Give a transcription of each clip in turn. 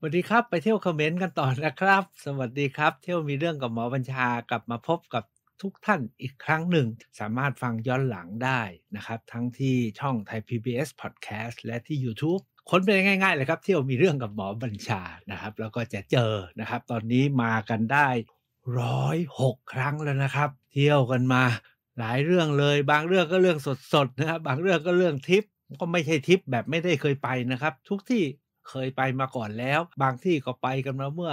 สวัสดีครับ ไปเที่ยวคอมเมนต์กันต่อนะครับ สวัสดีครับ เที่ยวมีเรื่องกับหมอบัญชากลับมาพบกับทุกท่านอีกครั้งหนึ่ง สามารถฟังย้อนหลังได้นะครับทั้งที่ช่องไทย PBS Podcast และที่ YouTube ค้นไปง่ายๆ เลยครับเที่ยวมีเรื่องกับหมอบัญชานะครับแล้วก็จะเจอนะครับ ตอนนี้มากันได้ร้อยหกครั้งแล้วนะครับ เที่ยวกันมาหลายเรื่องเลย บางเรื่องก็เรื่องสดๆนะครับบางเรื่องก็เรื่องทิปก็ไม่ใช่ทิปแบบไม่ได้เคยไปนะครับทุกที่เคยไปมาก่อนแล้ว บางที่ก็ไปกันมา เมื่อ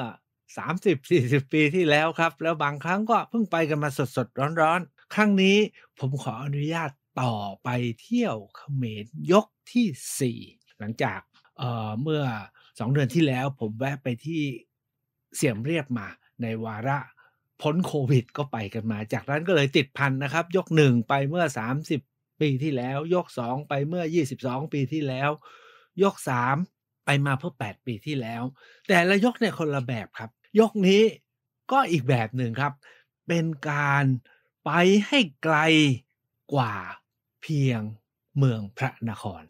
30-40 ปีที่แล้วครับ แล้วบางครั้งก็เพิ่งไปกันมาสดๆ ร้อนๆ ครั้งนี้ผมขออนุญาตต่อไปเที่ยวเขมรยกที่ 4 หลังจากเเมื่อ 2 เดือนที่แล้ว ผมแวะไปที่เสียมเรียบมาในวาระพ้นโควิด ก็ไปกันมา จากนั้นก็เลยติดพันนะครับ ยกหนึ่งไปเมื่อ30 ปีที่แล้ว ยกสองไปเมื่อ 22 ปีที่แล้ว ยกสามไปมาเพื่อ8ปีที่แล้ว แต่ละยกเนี่ยคนละแบบครับ ยกนี้ก็อีกแบบหนึ่งครับ เป็นการไปให้ไกลกว่าเพียงเมืองพระนคร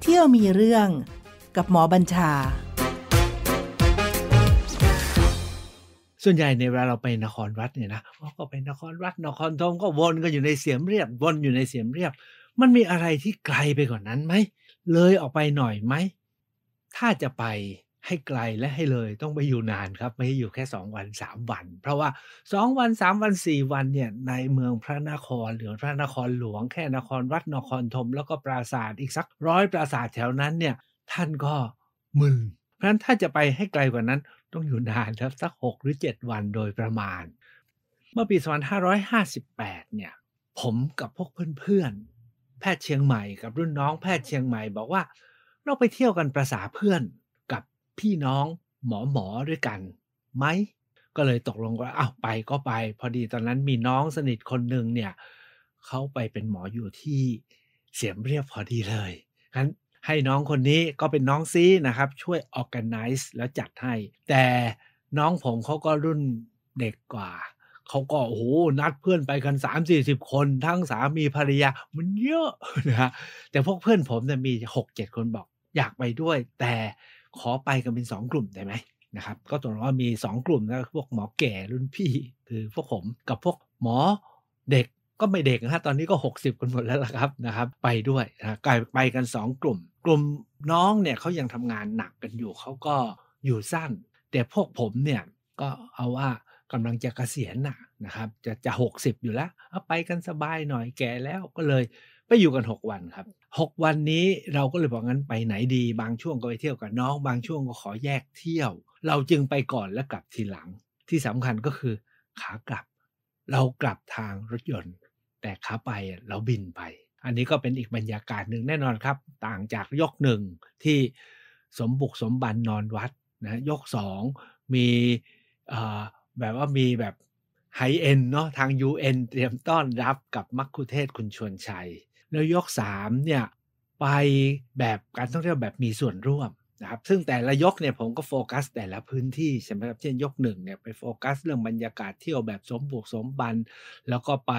เที่ยวมีเรื่องกับหมอบัญชา ส่วนใหญ่ในเวลาเราไปนครวัดเนี่ยนะก็ไปนครวัดนครธมก็วนกันอยู่ในเสียมเรียบ วนอยู่ในเสียมเรียบมันมีอะไรที่ไกลไปกว่านนั้นไหม เลยออกไปหน่อยไหม ถ้าจะไปให้ไกลและให้เลยต้องไปอยู่นานครับ ไม่ได้อยู่แค่ 2 วัน 3 วัน เพราะว่า2วัน 3 วัน 4 วันเนี่ยในเมืองพระนครหรือพระนครหลวง แค่นครวัดนครธมแล้วก็ปราสาทอีกสักร้อยปราสาทแถวนั้นเนี่ยท่านก็มึน เพราะฉะนั้นถ้าจะไปให้ไกลกว่านั้นต้องอยู่นานครับสัก6หรือ 7 วันโดยประมาณ เมื่อปี2558เนี่ย ผมกับพวกเพื่อนแพทย์เชียงใหม่กับรุ่นน้องแพทย์เชียงใหม่ บอกว่าเราไปเที่ยวกันประษาเพื่อนกับพี่น้องหมอหมอด้วยกันไหมก็เลยตกลงว่าอ้าวไปก็ไป พอดีตอนนั้นมีน้องสนิทคนหนึ่งเนี่ยเขาไปเป็นหมออยู่ที่เสียมเรียบพอดีเลยงั้นให้น้องคนนี้ก็เป็นน้องซีนะครับ ช่วย organize แล้วจัดให้ แต่น้องผมเขาก็รุ่นเด็กกว่าเขาก็ โอ้โห นัดเพื่อนไปกันสามสี่สิบคน ทั้งสามีภรรยา มันเยอะนะฮะแต่พวกเพื่อนผมเนี่ยมีหกเจ็ดคนบอก อยากไปด้วย แต่ขอไปกันเป็นสองกลุ่มได้ไหมนะครับ ก็ตกลงว่ามี 2 กลุ่มนะพวกหมอแก่รุ่นพี่คือพวกผมกับพวกหมอเด็กก็ไม่เด็กนะตอนนี้ก็ 60กันหมดแล้วละครับนะครับ ไปด้วยนะกลายไปกัน 2 กลุ่ม กลุ่มน้องเนี่ยเขายังทำงานหนักกันอยู่เขาก็อยู่สั้น แต่พวกผมเนี่ยก็เอาว่ากำลังจะกะเกษียณน่ะนะครับ จะจะหกสิบอยู่แล้วเอาไปกันสบายหน่อยแก่แล้วก็เลย ไปอยู่กัน6วันครับ6วันนี้เราก็เลยบอกงั้นไปไหนดีบางช่วงก็ไปเที่ยวกับน้องบางช่วงก็ขอแยกเที่ยว เราจึงไปก่อนและกลับทีหลัง ที่สำคัญก็คือขากลับเรากลับทางรถยนต์ แต่ขาไปเราบินไป อันนี้ก็เป็นอีกบรรยากาศหนึ่งแน่นอนครับ ต่างจากยกหนึ่งที่สมบุกสมบันนอนวัดนะยกสองมีแบบว่ามีแบบไฮเอ็นเนาะทาง UN เตรียมต้อนรับกับมักคุเทศคุณชวนชัย แล้วยก3เนี่ยไปแบบการท่องเที่ยวแบบมีส่วนร่วมนะครับซึ่งแต่ละยกเนี่ยผมก็โฟกัส แต่ละพื้นที่ใช่ไหมครับเช่นยกหนึ่งเนี่ยไปโฟกัสเรื่องบรรยากาศเที่ยวแบบสมบุกสมบัน แล้วก็ไป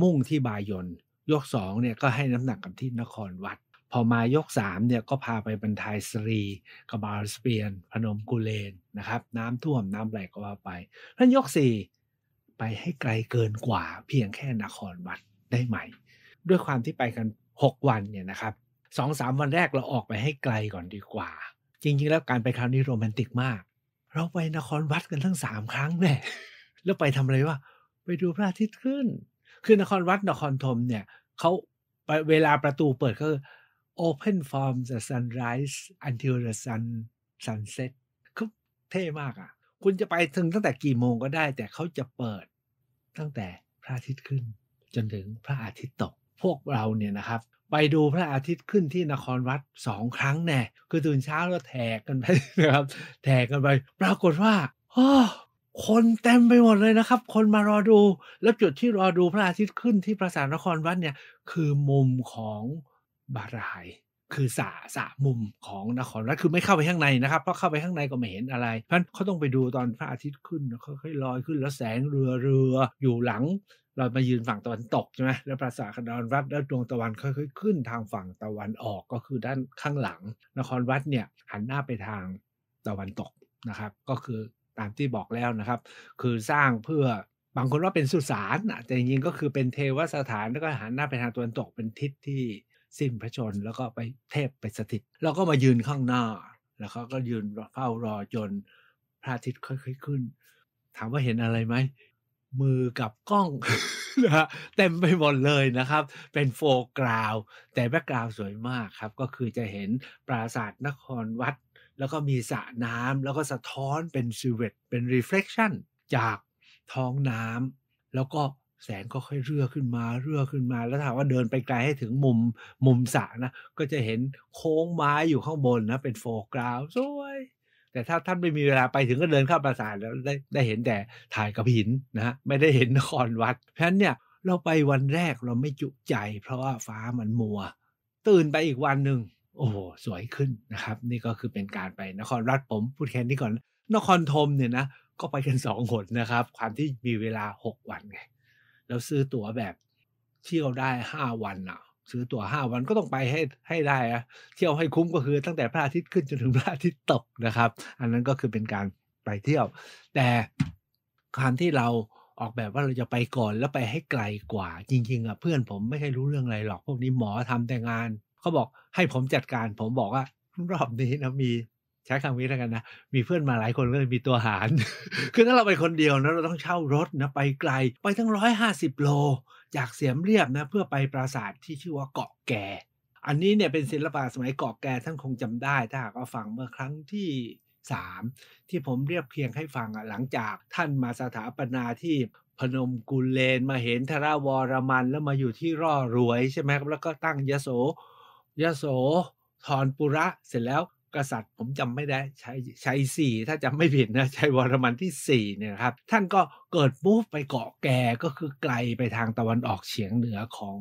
มุ่งที่บายนยกสองเนี่ยก็ให้น้ำหนักกับที่นครวัดพอมายกสามเนี่ยก็พาไปบรรทายสรีกบาลสเปียน พนมกุเลนนะครับ น้ำท่วมน้ำไหลก็ว่าไปท่านยกสี่ไปให้ไกลเกินกว่า เพียงแค่นครวัดได้ไหม ด้วยความที่ไปกัน 6 วันเนี่ยนะครับสองสามวันแรกเราออกไปให้ไกลก่อนดีกว่า จริง ๆ แล้วการไปคราวนี้โรแมนติกมาก เราไปนครวัดกันทั้งสามครั้งเนี่ย แล้วไปทำอะไรวะไปดูพระอาทิตย์ขึ้นคือนครวัดนครธมเนี่ยเขาเวลาประตูเปิดก็คือ open from the sunrise until the sun sunset คือเท่มากอ่ะ คุณจะไปถึงตั้งแต่กี่โมงก็ได้ แต่เขาจะเปิด ตั้งแต่พระอาทิตย์ขึ้น จนถึงพระอาทิตย์ตก พวกเราเนี่ยนะครับ ไปดูพระอาทิตย์ขึ้นที่นครวัดสองครั้งแน่ คือตื่นเช้าแล้วแทกกันไปนะครับ แทกกันไป ปรากฏว่าคนเต็มไปหมดเลยนะครับ คนมารอดู แล้วจุดที่รอดูพระอาทิตย์ขึ้นที่ปราสาทนครวัดเนี่ย คือมุมของบารายคือสาสะมุมของนครรัฐคือไม่เข้าไปข้างในนะครับ เพราะเข้าไปข้างในก็ไม่เห็นอะไร เพราะเขาต้องไปดูตอนพระอาทิตย์ขึ้นเขาค่อยๆลอยขึ้น แล้วแสงเรือเรืออยู่หลัง เรามายืนฝั่งตะวันตกใช่ไหมแล้วปราสาทนครวัดแล้วดวงตะวันค่อยๆขึ้นทางฝั่งตะวันออกก็คือด้านข้างหลัง นครวัดเนี่ยหันหน้าไปทางตะวันตกนะครับก็คือตามที่บอกแล้วนะครับ คือสร้างเพื่อบางคนว่าเป็นสุสานแต่จริงๆก็คือเป็นเทวสถานแล้วก็หันหน้าไปทางตะวันตกเป็นทิศที่สิ้นพระชนแล้วก็ไปเทพไปสถิต แล้วก็มายืนข้างหน้า แล้วเขาก็ยืนเฝ้ารอจน พระอาทิตย์ค่อย ๆขึ้น ถามว่าเห็นอะไรไหมมือกับกล้องนะฮะเต็มไปหมดเลยนะครับ เป็นโฟกราว แต่แบ็กกราวสวยมากครับ ก็คือจะเห็นปราสาทนครวัด แล้วก็มีสระน้ำแล้วก็สะท้อนเป็นซิเวตเป็นรีเฟลคชันจากท้องน้ำแล้วก็แสงก็ค่อยเรื่อขึ้นมาเรื่อขึ้นมา แล้วถามว่าเดินไปไกลให้ถึงมุมมุมสระนะ ก็จะเห็นโค้งไม้อยู่ข้างบนนะเป็นโฟกราวสวย แต่ถ้าท่านไม่มีเวลาไปถึงก็เดินเข้าปราสาทแล้วได้ได้เห็นแต่ถ่ายกับหินนะฮะไม่ได้เห็นนครวัด เพราะฉะนั้นเนี่ยเราไปวันแรกเราไม่จุใจ เพราะว่าฟ้ามันมัว ตื่นไปอีกวันหนึ่งโอ้โหสวยขึ้นนะครับ นี่ก็คือเป็นการไปนครรัฐผมพูดแค่นี้ก่อน นครธมเนี่ยนะ ก็ไปกันสองหนนะครับ ความที่มีเวลาหกวันไงแล้วซื้อตั๋วแบบเที่ยวได้ห้าวันอ่ะซื้อตั๋วห้าวันก็ต้องไปให้ให้ได้อะเที่ยวให้คุ้มก็คือ ตั้งแต่พระอาทิตย์ขึ้นจนถึงพระอาทิตย์ตกนะครับ อันนั้นก็คือเป็นการไปเที่ยว แต่การที่เราออกแบบว่าเราจะไปก่อนแล้วไปให้ไกลกว่าจริง ๆอ่ะเพื่อนผมไม่ใช่รู้เรื่องอะไรหรอก พวกนี้หมอทำแต่งาน เขาบอกให้ผมจัดการ ผมบอกว่ารอบนี้นะมีใช้คำนี้แล้วกันนะมีเพื่อนมาหลายคนก็เลยมีตัวหาร คือถ้าเราไปคนเดียวนะเราต้องเช่ารถนะไปไกล ไปทั้งร้อยห้าสิบโลจากเสียมเรียบนะ เพื่อไปปราสาทที่ชื่อว่าเกาะแก่ อันนี้เนี่ยเป็นศิลปะสมัยเกาะแก่ท่านคงจำได้ ถ้าหากว่าฟังเมื่อครั้งที่สามที่ผมเรียบเคียงให้ฟังอ่ะ หลังจาก ท่านมาสถาปนาที่พนมกุลเลน มาเห็นทราวรมันแล้วมาอยู่ที่ร่อรวยใช่ไหมครับแล้วก็ตั้งยโส ยโสธรปุระเสร็จแล้วกษัตริย์ผมจำไม่ได้ใชัใชยสี่ถ้าจำไม่ผิดนะใชยวรมันที่สี่เนี่ยครับ ท่านก็เกิดุูฟไปเกาะแก่ก็คือไกลไปทางตะวันออกเฉียงเหนือของ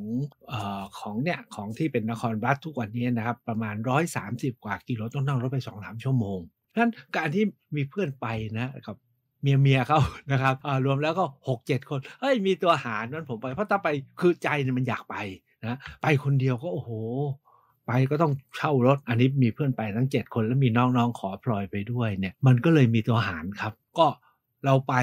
เอ่อของเนี่ยของที่เป็นนครรัฐทุกวันนี้นะครับ ประมาณ 130 กว่ากิโลต้องนั่งรถไปสองสามชั่วโมงนั้นการที่มีเพื่อนไปนะกับเมียเมียเขานะครับ รวมแล้วก็หกเจ็ดคนเฮ้ยมีตัวหารนั้นผมไป เพราะถ้าไปคือใจมันอยากไปนะไปคนเดียวก็โอ้โหไปก็ต้องเช่ารถ อันนี้มีเพื่อนไปทั้ง 7 คนแล้วมีน้องๆ ขอพลอยไปด้วยเนี่ย มันก็เลยมีตัวหารครับ ก็เราไป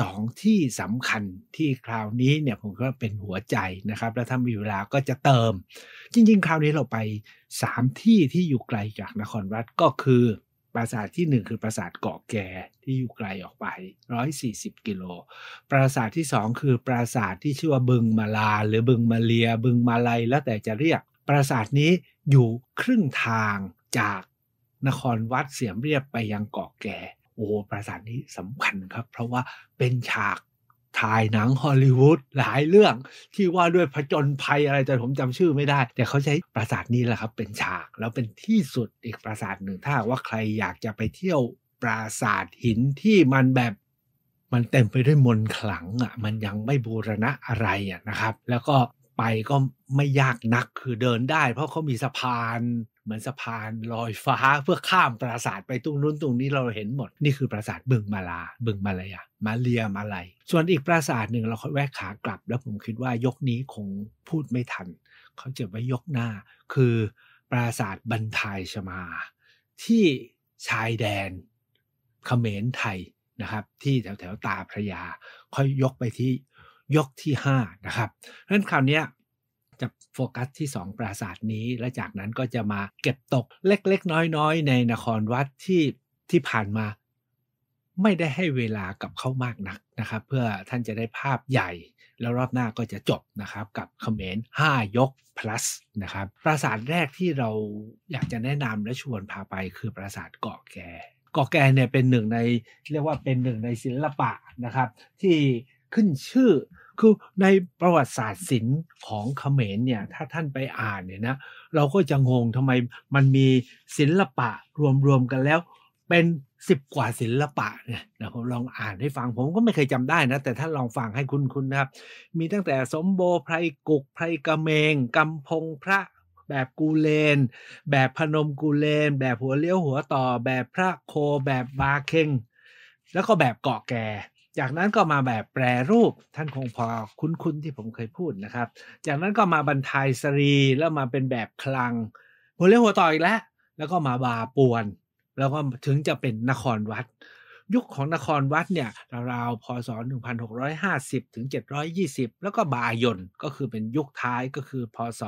สองที่สำคัญที่คราวนี้เนี่ยผมก็เป็นหัวใจนะครับ แล้วถ้ามีเวลาก็จะเติม จริง ๆ คราวนี้เราไปสามที่ที่อยู่ไกลจากนครวัดก็คือ ปราสาทที่หนึ่งคือปราสาทเกาะแก่ที่อยู่ไกลออกไป 140กิโล ปราสาทที่สองคือปราสาทที่ชื่อว่าบึงมาลาหรือบึงมาเลียบึงมาลายแล้วแต่จะเรียกปราสาทนี้อยู่ครึ่งทางจากนครวัดเสียมเรียบไปยังเกาะแก่ โอ้ปราสาทนี้สำคัญครับ เพราะว่าเป็นฉากถ่ายหนังฮอลลีวูดหลายเรื่องที่ว่าด้วยผจญภัยอะไรแต่ผมจำชื่อไม่ได้ แต่เขาใช้ปราสาทนี้แหละครับ เป็นฉากแล้วเป็นที่สุดอีกปราสาทหนึ่งถ้าว่าใครอยากจะไปเที่ยวปราสาทหินที่มันแบบมันเต็มไปด้วยมนขลังอ่ะมันยังไม่บูรณะอะไรอ่ะนะครับ แล้วก็ไปก็ไม่ยากนักคือเดินได้ เพราะเขามีสะพาน เหมือนสะพานลอยฟ้าเพื่อข้ามปราสาทไปตรงนู้นตรงนี้เราเห็นหมด นี่คือปราสาทบึงมาลาบึงมาลายมาเลียมาลายส่วนอีกปราสาทหนึ่งเราค่อยแวะขากลับ แล้วผมคิดว่ายกนี้คงพูดไม่ทันเขาจะไว้ยกหน้าคือปราสาทบันทายชมา ที่ชายแดนเขมรไทยนะครับ ที่แถวแถวตาพระยาค่อยยกไปที่ยกที่ 5 นะครับ เพราะฉะนั้นคราวนี้จะโฟกัสที่ 2 ปราสาทนี้ และจากนั้นก็จะมาเก็บตกเล็กๆ น้อย ๆ ในนครวัดที่ที่ผ่านมาไม่ได้ให้เวลากับเขามากนักนะครับ เพื่อท่านจะได้ภาพใหญ่ แล้วรอบหน้าก็จะจบนะครับ กับเขมร5ยก plus นะครับ ปราสาทแรกที่เราอยากจะแนะนำและชวนพาไป คือปราสาทเกาะแก่เกาะแก่เนี่ยเป็นหนึ่งในเรียกว่าเป็นหนึ่งในศิลปะนะครับที่ขึ้นชื่อ คือในประวัติศาสตร์ศิลป์ของเขมรเนี่ย ถ้าท่านไปอ่านเนี่ยนะ เราก็จะงงทำไมมันมีศิลปะรวมๆ กันแล้วเป็นสิบกว่าศิลปะเนี่ยนะผมลองอ่านให้ฟังผม ก็ไม่เคยจำได้นะ แต่ถ้าลองฟังให้คุณคุณนะครับ มีตั้งแต่สมโบไพรกุกไพรกระเมง กำพงพระแบบกูเลน แบบพนมกูเลน แบบหัวเลี้ยวหัวต่อ แบบพระโค แบบบาเคงแล้วก็แบบเกาะแก่จากนั้นก็มาแบบแปรรูปท่านคงพอคุ้นๆที่ผมเคยพูดนะครับ จากนั้นก็มาบรรทายสรีแล้วมาเป็นแบบคลังหัวเรียวหัวต่ออีกแล้วแล้วก็มาบาปวน แล้วก็ถึงจะเป็นนครวัด ยุคของนครวัดเนี่ยราวๆพศ1650 ถึง 720แล้วก็บายน ก็คือเป็นยุคท้ายก็คือ พศ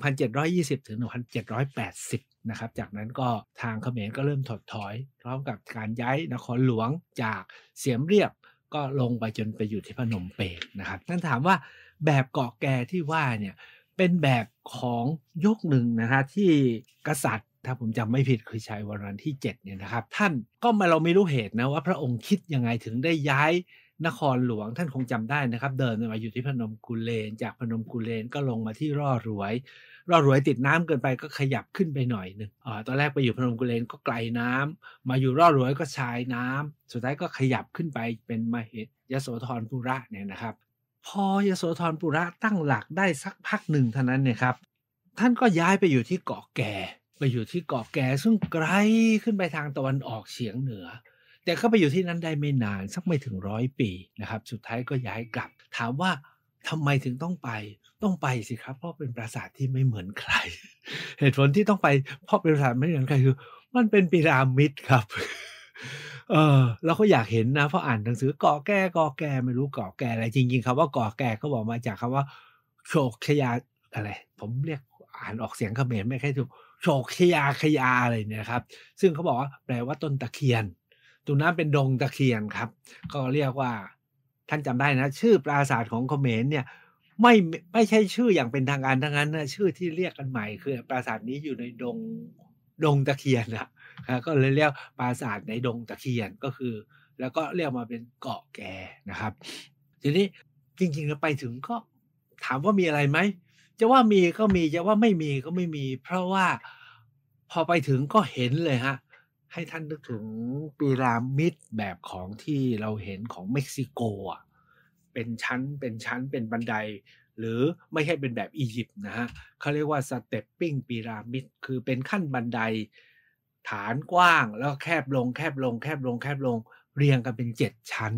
1720 ถึง 1780 นะครับ จากนั้นก็ทางเขมรก็เริ่มถดถอย พร้อมกับการย้ายนครหลวงจากเสียมเรียบก็ลงไปจนไปอยู่ที่พนมเปญนะครับ ท่านถามว่าแบบเกาะแกที่ว่าเนี่ยเป็นแบบของยกหนึ่งนะฮะที่กษัตริย์ ถ้าผมจำไม่ผิดคือชัยวรันที่7เนี่ยนะครับ ท่านก็มาเราไม่รู้เหตุนะว่าพระองค์คิดยังไงถึงได้ย้ายนครหลวงท่านคงจำได้นะครับ เดินมาอยู่ที่พนมกุเลน จากพนมกุเลนก็ลงมาที่ร่อรวยราหรวยติดน้ำเกินไปก็ขยับขึ้นไปหน่อยหนึ่งอตอนแรกไปอยู่พนมกุเลนก็ไกลน้ำ มาอยู่ร่อหรวยก็ชายน้ำ สุดท้ายก็ขยับขึ้นไปเป็นมาเหตยโสธรปุระเนี่ยนะครับ พอยโสธรปุระตั้งหลักได้สักพักหนึ่งเท่านั้นเนี่ยครับ ท่านก็ย้ายไปอยู่ที่เกาะแก่ ไปอยู่ที่เกาะแก่ซึ่งไกลขึ้นไปทางตะวันออกเฉียงเหนือ แต่ก็ไปอยู่ที่นั้นได้ไม่นานสักไม่ถึงร้อยปีนะครับ สุดท้ายก็ย้ายกลับ ถามว่าทำไมถึงต้องไป ต้องไปสิครับ เพราะเป็นปราสาทที่ไม่เหมือนใคร เหตุผลที่ต้องไป เพราะเป็นปราสาทไม่เหมือนใครคือ มันเป็นปิรามิดครับ เออเราก็อยากเห็นนะเพราะอ่านหนังสือก่อแก่ก่อแก่ไม่รู้ก่อแก่อะไร จริงๆ ครับว่าก่อแก่ก็บอกมาจากคำว่า โชคชยาอะไร ผมเรียกอ่านออกเสียงเขมรไม่ค่อยถูกโชคชยาขยาอะไรเนี่ยครับ ซึ่งเขาบอกว่าแปลว่าต้นตะเคียนตรงนั้นเป็นดงตะเคียนครับ ก็เรียกว่าท่านจำได้นะ ชื่อปราสาทของเขมรเนี่ย ไม่ไม่ใช่ชื่ออย่างเป็นทางการทั้งนั้นนะชื่อที่เรียกกันใหม่คือ ปราสาทนี้อยู่ในดงดงตะเคียนนะก็เลยเรียกปราสาทในดงตะเคียนก็คือ แล้วก็เรียกมาเป็นเกาะแก่นะครับ ทีนี้จริงๆแล้วไปถึงก็ถามว่ามีอะไรไหมจะว่ามีก็มีจะว่าไม่มีก็ไม่มี เพราะว่าพอไปถึงก็เห็นเลยฮะให้ท่านนึกถึงปีรามิดแบบของที่เราเห็นของเม็กซิโกอ่ะเป็นชั้นเป็นชั้นเป็นบันได หรือไม่ใช่เป็นแบบอียิปต์นะฮะเขาเรียกว่าสเตปปิ้งปีรามิดคือเป็นขั้นบันได ฐานกว้างแล้วแคบลงแคบลงแคบลงแคบลงเรียงกันเป็นเจ็ดชั้น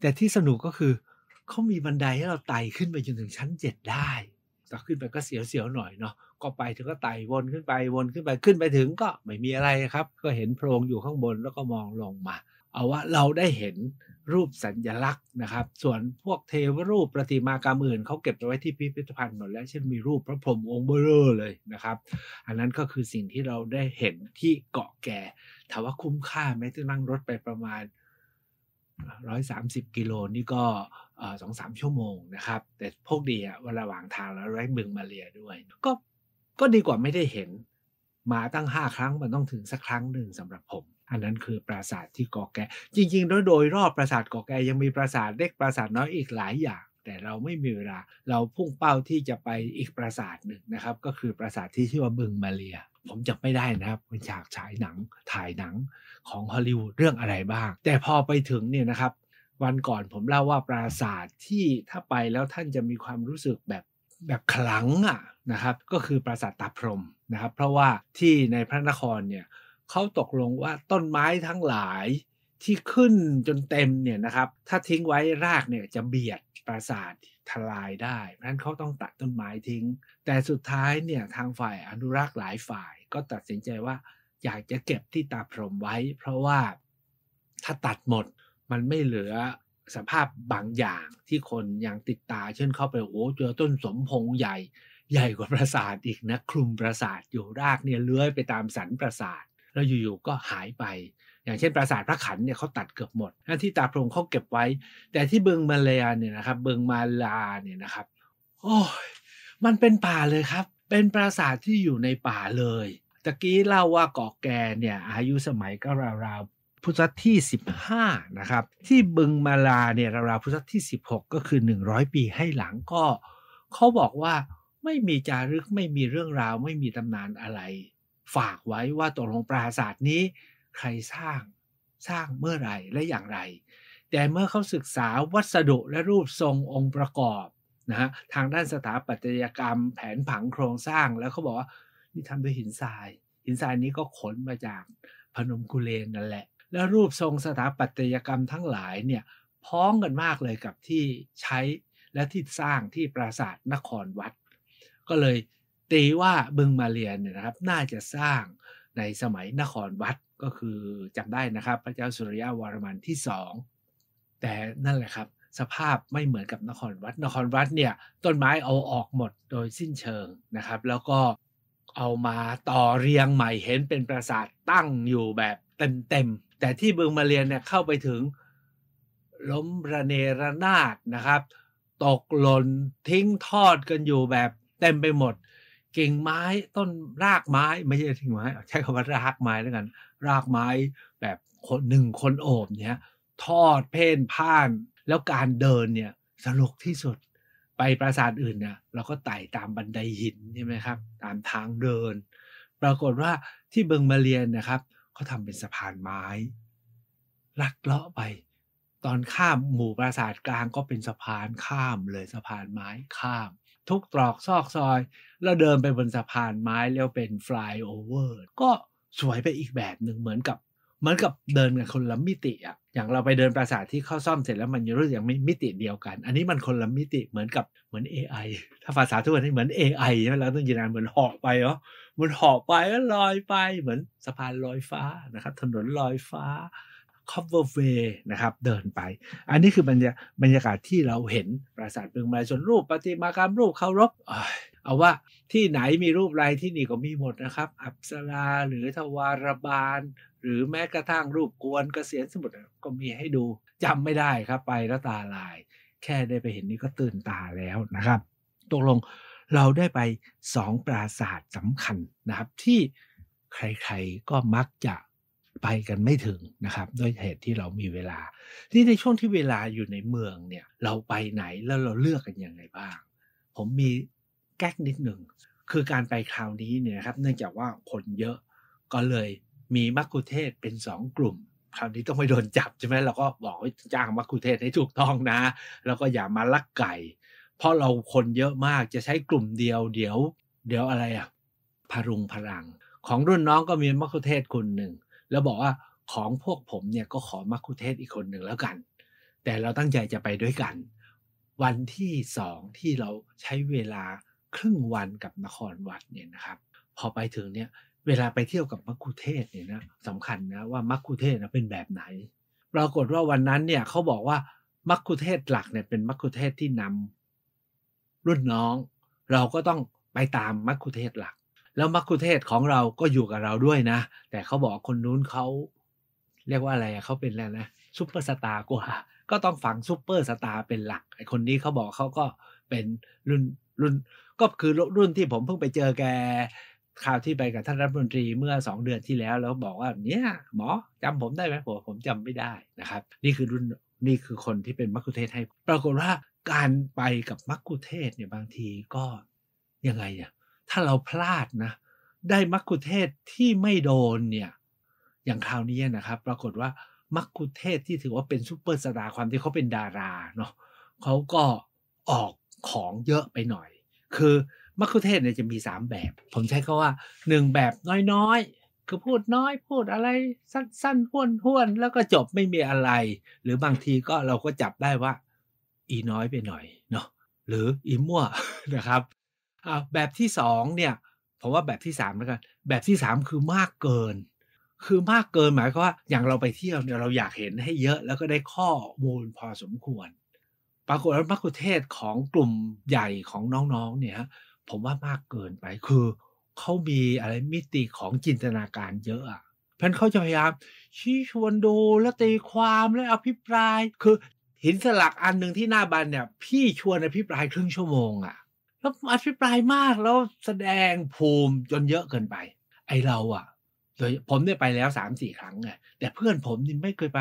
แต่ที่สนุกก็คือเขามีบันไดให้เราไต่ขึ้นไปจนถึงชั้นเจ็ดได้้าขึ้นไปก็เสียวๆหน่อยเนาะ ก็ไปถึงก็ไต่วนขึ้นไปวนขึ้นไปขึ้นไปถึงก็ไม่มีอะไรครับ ก็เห็นโพรงอยู่ข้างบนแล้วก็มองลงมา เอาว่าเราได้เห็นรูปสัญญลักษณ์นะครับ ส่วนพวกเทวรูปประติมากรรมอื่นเขาเก็บไว้ที่พิพิธภัณฑ์หมดแล้วเช่นมีรูปพระพรหมองค์เบลอเลยนะครับ อันนั้นก็คือสิ่งที่เราได้เห็นที่เกาะแก่ถามว่าคุ้มค่าไหมที่นั่งรถไปประมาณ 130กิโลนี่ก็สองสามชั่วโมงนะครับ แต่โชคดีอะวระหว่างทางแล้วไร้บึงมาเรียด้วย ก็ก็ดีกว่าไม่ได้เห็น มาตั้งห้าครั้งมันต้องถึงสักครั้งหนึ่งสำหรับผม อันนั้นคือปราสาทที่กอแก จริงๆโดยโดย รอบปราสาทกอแกยังมีปราสาทเล็กปราสาทน้อยอีกหลายอย่าง แต่เราไม่มีเวลา เราพุ่งเป้าที่จะไปอีกปราสาทหนึ่งนะครับ ก็คือปราสาทที่ชื่อว่าบึงมาเรีย ผมจำไม่ได้นะครับเป็นฉากฉายหนังถ่ายหนังของฮอลลีวูดเรื่องอะไรบ้างแต่พอไปถึงเนี่ยนะครับวันก่อนผมเล่าว่าปราสาทที่ถ้าไปแล้วท่านจะมีความรู้สึกแบบแบบขลังอ่ะนะครับ ก็คือปราสาทตาพรมนะครับ เพราะว่าที่ในพระนครเนี่ยเขาตกลงว่าต้นไม้ทั้งหลายที่ขึ้นจนเต็มเนี่ยนะครับ ถ้าทิ้งไว้รากเนี่ยจะเบียดปราสาททลายได้ เพราะนั้นเขาต้องตัดต้นไม้ทิ้ง แต่สุดท้ายเนี่ยทางฝ่ายอนุรักษ์หลายฝ่าย ก็ตัดสินใจว่าอยากจะเก็บที่ตาพรมไว้ เพราะว่าถ้าตัดหมดมันไม่เหลือสภาพบางอย่างที่คนยังติดตาเช่นเข้าไปโอ้เจอต้นสมพงใหญ่ ใหญ่กว่าปราสาทอีกนะคลุมปราสาทอยู่รากเนี่ย เลื้อยไปตามสันปราสาทแล้วอยู่ๆก็หายไป อย่างเช่นปราสาทพระขันเนี่ยเขาตัดเกือบหมดหน้าที่ตาพรงเขาเก็บไว้ แต่ที่เบิงมาเลยเนี่ยนะครับเบิงมาลาเนี่ยนะครับโอ้ยมันเป็นป่าเลยครับ เป็นปราสาทที่อยู่ในป่าเลยตะกี้เล่าว่าเกาะแกเนี่ย อายุสมัยก็ราวๆพุทธศตวรรษที่ 15นะครับที่บึงมาลาเนี่ยราวๆพุทธศตวรรษที่ 16 ก็คือ 100 ปีให้หลังก็เขาบอกว่าไม่มีจารึกไม่มีเรื่องราวไม่มีตำนานอะไร ฝากไว้ว่าตกลงปราสาทนี้ใครสร้างสร้างเมื่อไรและอย่างไร แต่เมื่อเขาศึกษาวัสดุและรูปทรงองค์ประกอบนะฮะทางด้านสถาปัตยกรรมแผนผังโครงสร้าง แล้วเขาบอกว่านี่ทำด้วยหินทรายหินทรายนี้ก็ขนมาจากพนมกุเลนนั่นแหละและรูปทรงสถาปัตยกรรมทั้งหลายเนี่ยพ้องกันมากเลยกับที่ใช้และที่สร้างที่ปราสาทนครวัด ก็เลยตีว่าบึงมาเรียนเนี่ยนะครับ น่าจะสร้างในสมัยนครวัดก็คือจำได้นะครับ พระเจ้าสุริยะวรมันที่สองแต่นั่นแหละครับ สภาพไม่เหมือนกับนครวัดนครวัดเนี่ยต้นไม้เอาออกหมด โดยสิ้นเชิงนะครับ แล้วก็เอามาต่อเรียงใหม่เห็นเป็นปราสาทตั้งอยู่แบบเต็มแต่ที่บึงมาเรียนเนี่ยเข้าไปถึงล้มระเนระนาดนะครับ ตกหล่นทิ้งทอดกันอยู่แบบ เต็มไปหมดกิ่งไม้ต้นรากไม้ไม่ใช่ทิ้งไม้ใช้คำว่ารากไม้แล้วกัน รากไม้แบบคนหนึ่งคนโอบเนี่ยทอดเพ่นพ่าน แล้วการเดินเนี่ยสนุกที่สุดไปปราสาทอื่นเนี่ยเราก็ไต่ตามบันไดหินใช่ไหมครับ ตามทางเดิน ปรากฏว่าที่เบิงมาเรียนนะครับเขาทำเป็นสะพานไม้ลักเลาะไป ตอนข้ามหมู่ปราสาทกลางก็เป็นสะพานข้ามเลยสะพานไม้ข้าม ทุกตรอก ซอกซอย แล้วเดินไปบนสะพานไม้แล้วเป็นฟลายโอเวอร์ก็สวยไปอีกแบบหนึ่งเหมือนกับเหมือนกับเดินกับคนละมิติอ่ะ อย่างเราไปเดินปราสาทที่เข้าซ่อมเสร็จแล้วมันรู้สึกอย่างมิติเดียวกัน อันนี้มันคนละมิติ เหมือนกับเหมือน AI ถ้าภาษาทุกวันนี้เหมือน AI ใช่ไหมเราต้องยืนนานเหมือนหอกไปเอเหมันหอกไปแล้วลอยไป เหมือนสะพานลอยฟ้านะครับ ถนนลอยฟ้า coverway นะครับ เดินไป อันนี้คือบรรยารยากาศที่เราเห็นปราสาทเบืองมาชนรูป ปฏิมากรรมรูปเคารพเอาว่าที่ไหนมีรูปไรที่นี่ก็มีหมดนะครับ อัปสราหรือทวารบาลหรือแม้กระทั่งรูปกวนกเกษียณสมุดรก็มีให้ดูจำไม่ได้ครับ ไปแล้วตาลาย แค่ได้ไปเห็นนี่ก็ตื่นตาแล้วนะครับ ตกลงเราได้ไปสองปราสาทสำคัญนะครับที่ใครๆก็มักจะไปกันไม่ถึงนะครับ ด้วยเหตุที่เรามีเวลา ที่ในช่วงที่เวลาอยู่ในเมืองเนี่ย เราไปไหนแล้วเราเลือกกันยังไงบ้าง ผมมีแก๊กนิดหนึ่งคือการไปคราวนี้เนี่ยครับ เนื่องจากว่าคนเยอะก็เลยมีมักคุเทศเป็นสองกลุ่ม คราวนี้ต้องไม่โดนจับใช่ไหมเราก็บอกว่าจ้างมักคุเทศให้ถูกต้องนะ แล้วก็อย่ามาลักไก่ เพราะเราคนเยอะมากจะใช้กลุ่มเดียว เดี๋ยว เดี๋ยวอะไรอะพรุงพลัง ของรุ่นน้องก็มีมักคุเทศคนหนึ่ง แล้วบอกว่าของพวกผมเนี่ยก็ขอมักคุเทศอีกคนหนึ่งแล้วกัน แต่เราตั้งใจจะไปด้วยกัน วันที่สองที่เราใช้เวลาครึ่งวันกับนครวัดเนี่ยนะครับ พอไปถึงเนี่ยเวลาไปเที่ยวกับมักคุเทศเนี่ยนะสำคัญนะว่ามักคุเทศนะเป็นแบบไหนปรากฏว่าวันนั้นเนี่ยเขาบอกว่ามักคุเทศหลักเนี่ยเป็นมักคุเทศที่นำ รุ่นน้องเราก็ต้องไปตามมักคุเทศหลัก แล้วมักคุเทศของเราก็อยู่กับเราด้วยนะ แต่เขาบอกคนนู้นเขาเรียกว่าอะไรเขาเป็นแล้วนะซูเปอร์สตาร์กว่าก็ต้องฝังซูเปอร์สตาร์เป็นหลักไอคนนี้เขาบอกเขาก็เป็นรุ่นรุ่น ก็คือรุ่นที่ผมเพิ่งไปเจอแกคราวที่ไปกับท่านรัฐมนตรีเมื่อสองเดือนที่แล้วแล้วบอกว่าเนี่ย หมอจำผมได้ไหมผมผมจำไม่ได้นะครับ นี่คือรุ่นนี่คือคนที่เป็นมักคุเทศให้ปรากฏว่าการไปกับมักคุเทศเนี่ยบางทีก็ยังไงเนี่ยถ้าเราพลาดนะ ได้มักคุเทศที่ไม่โดนเนี่ย อย่างคราวนี้นะครับ ปรากฏว่ามักคุเทศที่ถือว่าเป็นซูเปอร์สตาร์ความที่เขาเป็นดาราเนาะเขาก็ออกของเยอะไปหน่อย คือมะคุเทศเนี่ยจะมีสามแบบ ผมใช้คาว่าหนึ่งแบบน้อยๆ คือพูดน้อยพูดอะไรสั้นๆห้วนๆ แล้วก็จบไม่มีอะไร หรือบางทีก็เราก็จับได้ว่า อีน้อยไปหน่อยเนาะ หรืออีมั่วนะครับแบบที่สองเนี่ย ผมว่าแบบที่สามแล้วกัน แบบที่สามคือมากเกิน คือมากเกิน หมายความว่าอย่างเราไปเที่ยวเนี่ยเราอยากเห็นให้เยอะแล้วก็ได้ข้อมูลพอสมควร ปรากฏว่ามักคุเทศของกลุ่มใหญ่ของน้องๆ เนี่ยผมว่ามากเกินไปคือเขามีอะไรมิติของจินตนาการเยอะอะเพันเขาจะพยายามชี้ชวนดูและตีความและอภิปราย คือหินสลักอันหนึ่งที่หน้าบันเนี่ยพี่ชวนอภิปรายครึ่งชั่วโมงอะแล้วอภิปรายมากแล้วแสดงภูมิจนเยอะเกินไป ไอเราอะโดยผมได้ไปแล้วสามสี่ครั้งไงแต่เพื่อนผมนี่ไม่เคยไป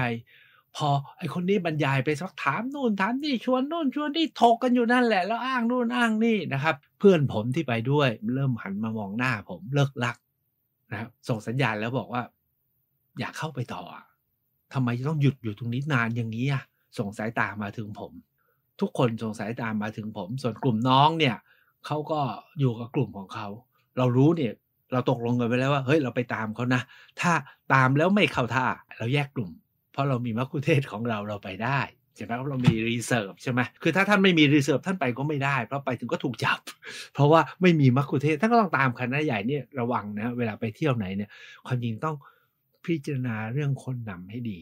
พอไอคนนี้บรรยายไปสักถามนู่นถามนี่ชวนนู่นชวนนี่ถกกันอยู่นั่นแหละแล้วอ้างนู่นอ้างนี่นะครับ เพื่อนผมที่ไปด้วย เริ่มหันมามองหน้าผมเลิกลักนะส่งสัญญาณแล้วบอกว่า อยากเข้าไปต่อทำไมจะต้องหยุดอยู่ตรงนี้นานอย่างนี้อ่ะส่งสายตามาถึงผม ทุกคนส่งสายตามาถึงผม ส่วนกลุ่มน้องเนี่ยเขาก็อยู่กับกลุ่มของเขา เรารู้เนี่ย เราตกลงกันไปแล้วว่า เฮ้ยเราไปตามเขานะถ้าตามแล้วไม่เข้าท่าเราแยกกลุ่มเพราะเรามีมัคคุเทศของเราเราไปได้ใช่ไหมเรามีรีเซิร์ฟใช่ไหมคือถ้าท่านไม่มีรีเซิร์ฟท่านไปก็ไม่ได้เพราะไปถึงก็ถูกจับ เพราะว่าไม่มีมัคคุเทศท่านก็ต้องตามคณะใหญ่เนี่ยระวังนะเวลาไปเที่ยวไหนเนี่ยความจริงต้องพิจารณาเรื่องคนนำให้ดี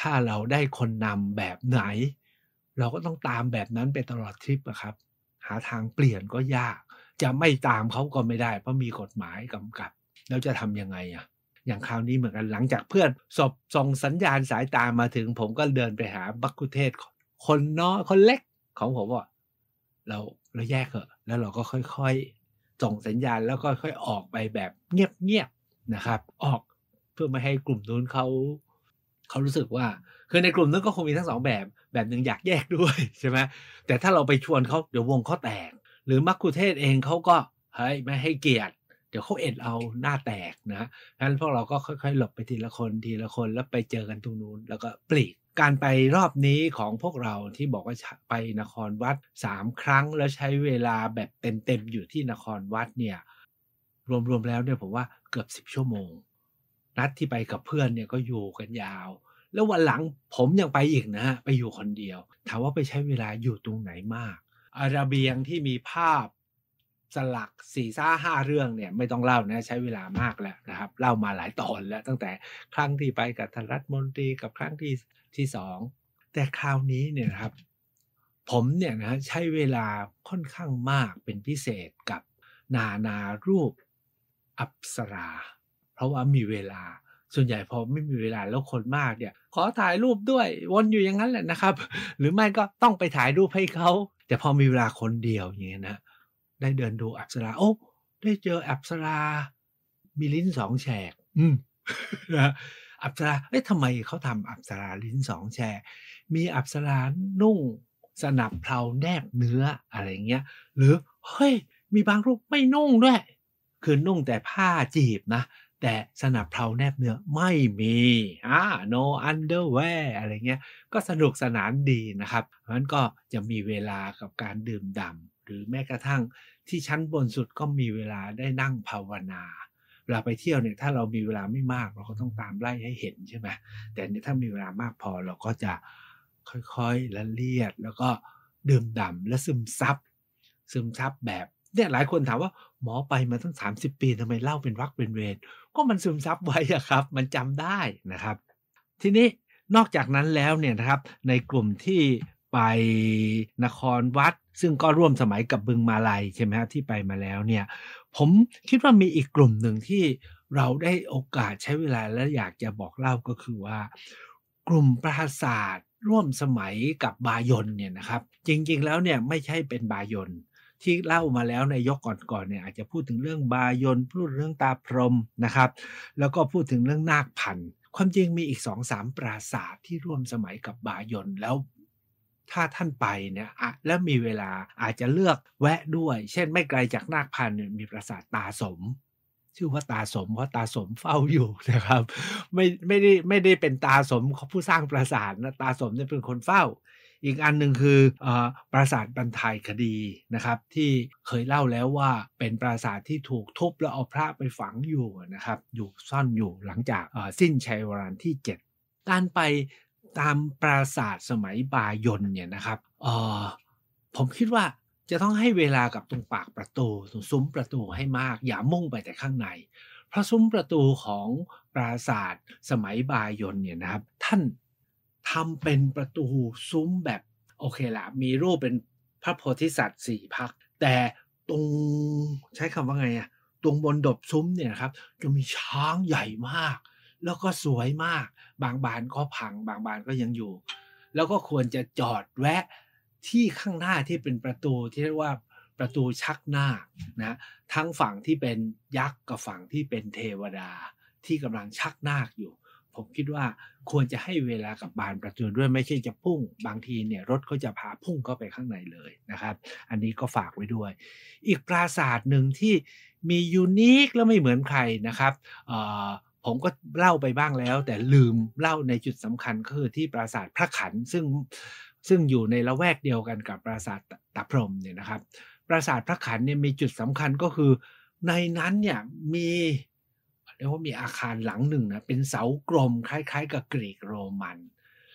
ถ้าเราได้คนนำแบบไหน เราก็ต้องตามแบบนั้นไปตลอดทริปนะครับ หาทางเปลี่ยนก็ยากจะไม่ตามเขาก็ไม่ได้ เพราะมีกฎหมายกำกับแล้วจะทำยังไงอ่ะอย่างคราวนี้เหมือนกันหลังจากเพื่อนสบส่งสัญญาณสายตามาถึงผมก็เดินไปหาบักคุเทศคนน้อยคนเล็ก ของผมว่าเราเราแยกเหอะแล้วเราก็ค่อยๆส่งสัญญาณแล้วก็ค่อยๆ ออกไปแบบเงียบๆนะครับ ออกเพื่อไม่ให้กลุ่มนู้นเขาเขารู้สึกว่า คือในกลุ่มนั้นก็คงมีทั้งสองแบบ แบบหนึ่งอยากแยกด้วยใช่ไหมแต่ถ้าเราไปชวนเขาเดี๋ยววงเขาแตกหรือมักคุเทศเองเขาก็ เฮ้ย ไม่ให้เกียรติเดี๋ยวเขาเอ็ดเอาหน้าแตกนะะนั้นพวกเราก็ค่อย ๆ หลบไปทีละคนทีละคนแล้วไปเจอกันตรงนู้น แล้วก็ปลีก การไปรอบนี้ของพวกเราที่บอกว่าไปนครวัดสามครั้ง แล้วใช้เวลาแบบเต็มๆ อยู่ที่นครวัดเนี่ยรวมๆ แล้วเนี่ยผมว่าเกือบสิบชั่วโมง นัดที่ไปกับเพื่อนเนี่ยก็อยู่กันยาว แล้ววันหลังผมยังไปอีกนะฮะไปอยู่คนเดียว ถามว่าไปใช้เวลาอยู่ตรงไหนมากอาระเบียงที่มีภาพสลักสี่ซ่าห้าเรื่องเนี่ยไม่ต้องเล่านะใช้เวลามากแล้วนะครับเล่ามาหลายตอนแล้วตั้งแต่ครั้งที่ไปกับธนรัฐมนตรีกับครั้งที่ที่สองแต่คราวนี้เนี่ยครับ ผมเนี่ยนะใช้เวลาค่อนข้างมากเป็นพิเศษกับ นานารูป อัปสรา เพราะว่ามีเวลา ส่วนใหญ่พอไม่มีเวลาแล้วคนมากเนี่ย ขอถ่ายรูปด้วยวนอยู่อย่างนั้นแหละนะครับ หรือไม่ก็ต้องไปถ่ายรูปให้เขาแต่พอมีเวลาคนเดียวอย่างเงี้ยนะได้เดินดูอับสราโอ้ ได้เจออับสรามีลิ้นสองแฉก อืมนะ อับสราเอ๊ะทำไมเขาทำอับสราลิ้นสองแฉก มีอับสรานุ่ง สนับ เพลาแนบเนื้ออะไรเงี้ย หรือเฮ้ย มีบางรูปไม่นุ่งด้วย คือ นุ่งแต่ผ้าจีบนะ แต่สนับ เพลาแนบเนื้อ ไม่มีอ่า no underwear อะไรเงี้ย ก็สนุกสนานดีนะครับ เพราะนั้นก็จะมีเวลากับการดื่มด่ำหรือแม้กระทั่งที่ชั้นบนสุดก็มีเวลาได้นั่งภาวนา เราไปเที่ยวเนี่ยถ้าเรามีเวลาไม่มากเราก็ต้องตามไล่ให้เห็นใช่ไหมแต่นีถ้ามีเวลามากพอเราก็จะค่อยๆ ละเลียดแล้วก็ดื่มด่ำและซึมซับซึมซับแบบเนี่ยหลายคนถามว่าหมอไปมาตั้ง 30 ปีทำไมเล่าเป็นวักเป็นเวร ก็มันซึมซับไว้อะครับ มันจำได้นะครับ ทีนี้นอกจากนั้นแล้วเนี่ยนะครับในกลุ่มที่ไปนครวัดซึ่งก็ร่วมสมัยกับบึงมาลัยใช่ไหมครัที่ไปมาแล้วเนี่ยผมคิดว่ามีอีกกลุ่มหนึ่งที่เราได้โอกาสใช้เวลาและอยากจะบอกเล่าก็คือว่า กลุ่มปราสาทร่วมสมัยกับบายนเนี่ยนะครับ จริงๆแล้วเนี่ยไม่ใช่เป็นบายนที่เล่ามาแล้วในยกก่อนๆเนี่ยอาจจะพูดถึงเรื่องบายนพูดเรื่องตาพรมนะครับ แล้วก็พูดถึงเรื่องนาคพันธ์ความจริงมีอีกสองสามปราสาทที่ร่วมสมัยกับบายนแล้วถ้าท่านไปเนี่ยแล้วมีเวลาอาจจะเลือกแวะด้วย เช่นไม่ไกลจากนาคพันธ์มีปราสาทตาสม ชื่อว่าตาสมเพราะตาสมเฝ้าอยู่นะครับ ไม่ไม่ได้ไม่ได้เป็นตาสมเขาผู้สร้างปราสาทนะตาสมเนี่ยเป็นคนเฝ้า อีกอันหนึ่งคืออปราสาทบรรทายคดีนะครับ ที่เคยเล่าแล้วว่าเป็นปราสาทที่ถูกทุบแล้วเอาพระไปฝังอยู่นะครับ อยู่ซ่อนอยู่หลังจากสิ้นชัยวรันที่7การไปตามปราสาทสมัยบายนเนี่ยนะครับออผมคิดว่าจะต้องให้เวลากับตรงปากประตูตรงซุ้มประตูให้มาก อย่ามุ่งไปแต่ข้างใน เพราะซุ้มประตูของปราสาทสมัยบายนเนี่ยนะครับ ท่านทำเป็นประตูซุ้มแบบโอเคละมีรูปเป็นพระโพธิสัตว์สี่พักแต่ตรงใช้คำว่าไงอะตรงบนดบซุ้มเนี่ยครับ จะมีช้างใหญ่มากแล้วก็สวยมาก บางบานก็พัง บางบานก็ยังอยู่ แล้วก็ควรจะจอดแวะที่ข้างหน้าที่เป็นประตูที่เรียกว่าประตูชักหน้านะ ทั้งฝั่งที่เป็นยักษ์กับฝั่งที่เป็นเทวดาที่กำลังชักหน้าอยู่ ผมคิดว่าควรจะให้เวลากับบานประตูด้วยไม่ใช่จะพุ่ง บางทีเนี่ยรถก็จะพาพุ่งเข้าไปข้างในเลยนะครับ อันนี้ก็ฝากไว้ด้วย อีกปราสาทหนึ่งที่มียูนิคและไม่เหมือนใครนะครับผมก็เล่าไปบ้างแล้วแต่ลืมเล่าในจุดสำคัญคือที่ปราสาทพระขันซึ่งซึ่งอยู่ในละแวกเดียวกันกับปราสาทตาพรมเนี่ยนะครับ ปราสาทพระขันเนี่ยมีจุดสำคัญก็คือ ในนั้นเนี่ยมีเรียกว่ามีอาคารหลังหนึ่งนะเป็นเสากลมคล้ายๆ กับกรีกโรมัน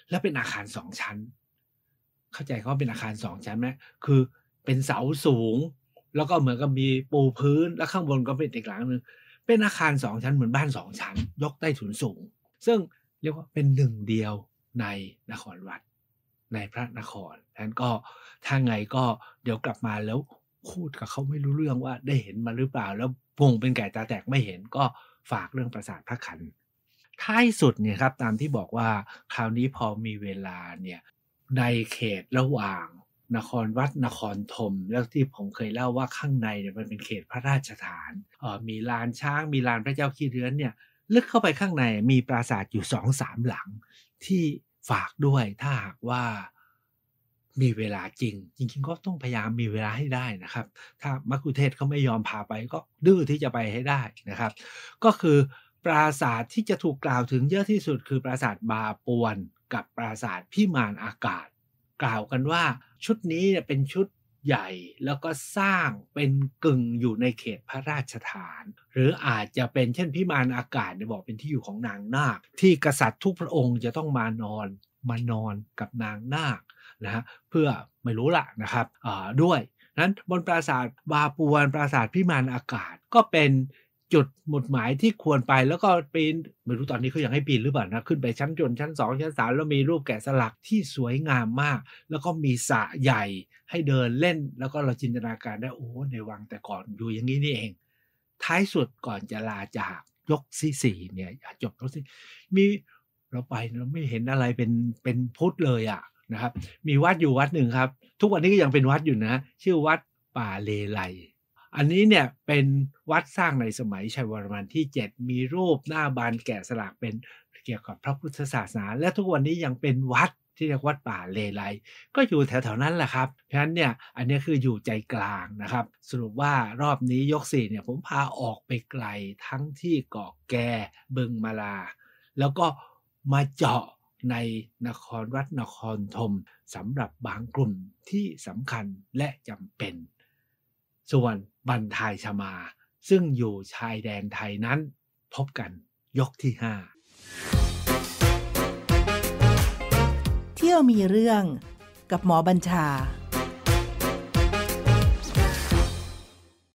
และเป็นอาคารสองชั้น เข้าใจเขาเป็นอาคารสองชั้นไหมคือเป็นเสาสูง แล้วก็เหมือนกับมีปูพื้น แล้วข้างบนก็เป็นอีกหลังหนึ่งเป็นอาคารสองชั้น เหมือน บ้านสองชั้น ยกใต้ถุนสูง ซึ่งเรียกว่าเป็นหนึ่งเดียวในนครวัด ในพระนครนั้นก็ถ้าไงก็เดี๋ยวกลับมาแล้วพูดกับเขาไม่รู้เรื่องว่าได้เห็นมาหรือเปล่า แล้วพงเป็นแก่ตาแตกไม่เห็นก็ฝากเรื่องประสาทพระขันท้ายสุดเนี่ยครับตามที่บอกว่าคราวนี้พอมีเวลาเนี่ยในเขตระหว่างนครวัดนครธมแล้วที่ผมเคยเล่าว่าข้างในเนี่ยมันเป็นเขตพระราชฐาน มีลานช้าง มีลานพระเจ้าขี้เรือนเนี่ยลึกเข้าไปข้างในมีปราสาทอยู่สองสามหลัง ที่ฝากด้วยถ้าหากว่ามีเวลาจริงจริงๆก็ต้องพยายามมีเวลาให้ได้นะครับ ถ้ามักคุเทศเขาไม่ยอมพาไปก็ดื้อที่จะไปให้ได้นะครับ ก็คือปราสาทที่จะถูกกล่าวถึงเยอะที่สุดคือปราสาทบาปวนกับปราสาทพิมานอากาศกล่าวกันว่าชุดนี้เป็นชุดใหญ่แล้วก็สร้างเป็นกึ่งอยู่ในเขตพระราชฐาน หรืออาจจะเป็นเช่นพิมานอากาศบอกเป็นที่อยู่ของนางนาคที่กษัตริย์ทุกพระองค์จะต้องมานอนมานอนกับนางนาคนะฮะเพื่อไม่รู้ละนะครับด้วยนั้นบนปราสาทบาปวนปราสาทพิมานอากาศก็เป็นจุดหมุดหมายที่ควรไปแล้วก็ปีนไม่รู้ตอนนี้เขายังให้ปีนหรือเปล่านะ ขึ้นไปชั้นจนชั้นสองชั้นสามแล้วมีรูปแกะสลักที่สวยงามมาก แล้วก็มีสระใหญ่ให้เดินเล่น แล้วก็เราจินตนาการได้โอ้ในวังแต่ก่อนอยู่อย่างนี้นี่เอง ท้ายสุดก่อนจะลาจากยกที่สี่เนี่ยจบยกที่มีเราไปเราไม่เห็นอะไรเป็นเป็นพุทธเลยอะ่ะนะครับ มีวัดอยู่วัดหนึ่งครับ ทุกวันนี้ก็ยังเป็นวัดอยู่นะ ชื่อวัดป่าเลไลอันนี้เนี่ยเป็นวัดสร้างในสมัยชัยวรมันที่ 7 มีรูปหน้าบานแกะสลักเป็นเกี่ยวกับพระพุทธศาสนา และทุกวันนี้ยังเป็นวัดที่เรียกวัดป่า เลไลก็อยู่แถว ๆ นั้นแหละครับ เพราะฉะนั้นเนี่ยอันนี้คืออยู่ใจกลางนะครับ สรุปว่ารอบนี้ยกสี่เนี่ยผมพาออกไปไกลทั้งที่เกาะแก่บึงมาลา แล้วก็มาเจาะในนครวัดนครธมสำหรับบางกลุ่มที่สำคัญและจำเป็นส่วนบันทายชมาซึ่งอยู่ชายแดนไทยนั้น พบกันยกที่ 5 เที่ยวมีเรื่องกับหมอบัญชา